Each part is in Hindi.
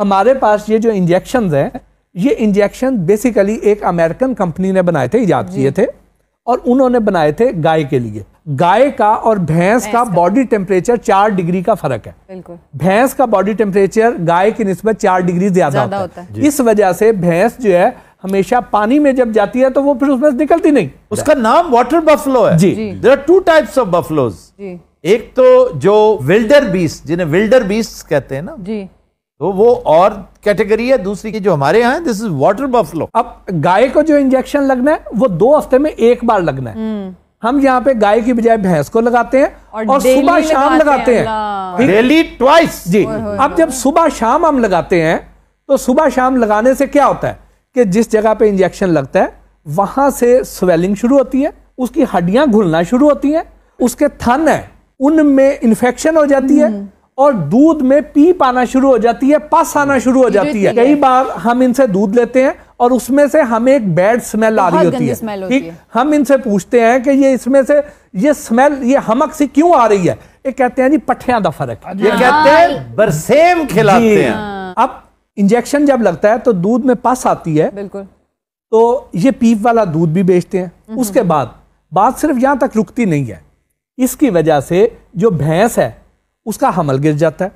हमारे पास ये जो इंजेक्शन हैं ये इंजेक्शन बेसिकली एक अमेरिकन कंपनी ने बनाए थे ईजाद किए थे और उन्होंने बनाए थे गाय के लिए गाय का और भैंस का बॉडी टेम्परेचर चार डिग्री का फर्क है भैंस का बॉडी टेम्परेचर गाय की नस्बत चार डिग्री ज्यादा होता, होता है इस वजह से भैंस जो है हमेशा पानी में जब जाती है तो वो फिर उसमें निकलती नहीं उसका नाम वाटर बफलो है जी there are two types of buffaloes एक तो जो विल्डर बीस जिन्हें विल्डर बीस कहते हैं ना जी तो वो और कैटेगरी है दूसरी की जो हमारे यहाँ दिस इज वाटर बफलो अब गाय को जो इंजेक्शन लगना है वो दो हफ्ते में एक बार लगना है हम्म। हम यहाँ पे गाय की बजाय भैंस को लगाते हैं और, और सुबह शाम लगाते हैं डेली ट्वाइस जी अब जब सुबह शाम हम लगाते हैं तो सुबह शाम लगाने से क्या होता है कि जिस जगह पे इंजेक्शन लगता है वहां से स्वेलिंग शुरू होती है उसकी हड्डियां घुलना शुरू होती हैं उसके थन है उनमें इन्फेक्शन हो जाती है हम्म। और दूध में पीप आना शुरू हो जाती है पस आना शुरू हो जाती है कई बार हम इनसे दूध लेते हैं और उसमें से हमें एक बैड स्मेल आ रही होती है ठीक हम इनसे पूछते हैं कि ये इसमें से ये स्मेल ये हमक सी क्यों आ रही है ये कहते हैं जी पठिया का फर्क ये कहते हैं हाँ। बरसेम खिलाते हैं हाँ। अब इंजेक्शन जब लगता है तो दूध में पस आती है बिल्कुल तो ये पीप वाला दूध भी बेचते हैं हम्म। उसके बाद बात सिर्फ यहां तक रुकती नहीं है इसकी वजह से जो भैंस है उसका हमल गिर जाता है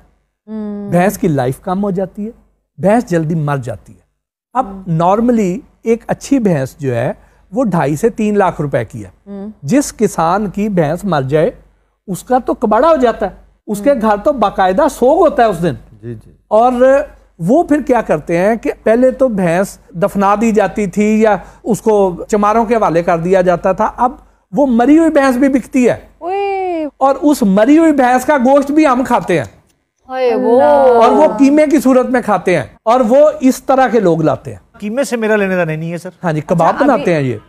हम्म। भैंस की लाइफ कम हो जाती है भैंस जल्दी मर जाती है अब नॉर्मली हम्म। एक अच्छी भैंस जो है वो ढाई से तीन लाख रुपए की है हम्म। जिस किसान की भैंस मर जाए उसका तो कबाड़ा हो जाता है उसके घर तो बाकायदा सोग होता है उस दिन जी जी और वो फिर क्या करते हैं कि पहले तो भैंस दफना दी जाती थी या उसको चमारों के हवाले कर दिया जाता था अब वो मरी हुई भैंस भी बिकती है और उस मरी हुई भैंस का गोश्त भी हम खाते हैं और वो कीमे की सूरत में खाते हैं और वो इस तरह के लोग लाते हैं कीमे से मेरा लेने देना नहीं है सर हाँ जी कबाब अच्छा, बनाते हैं ये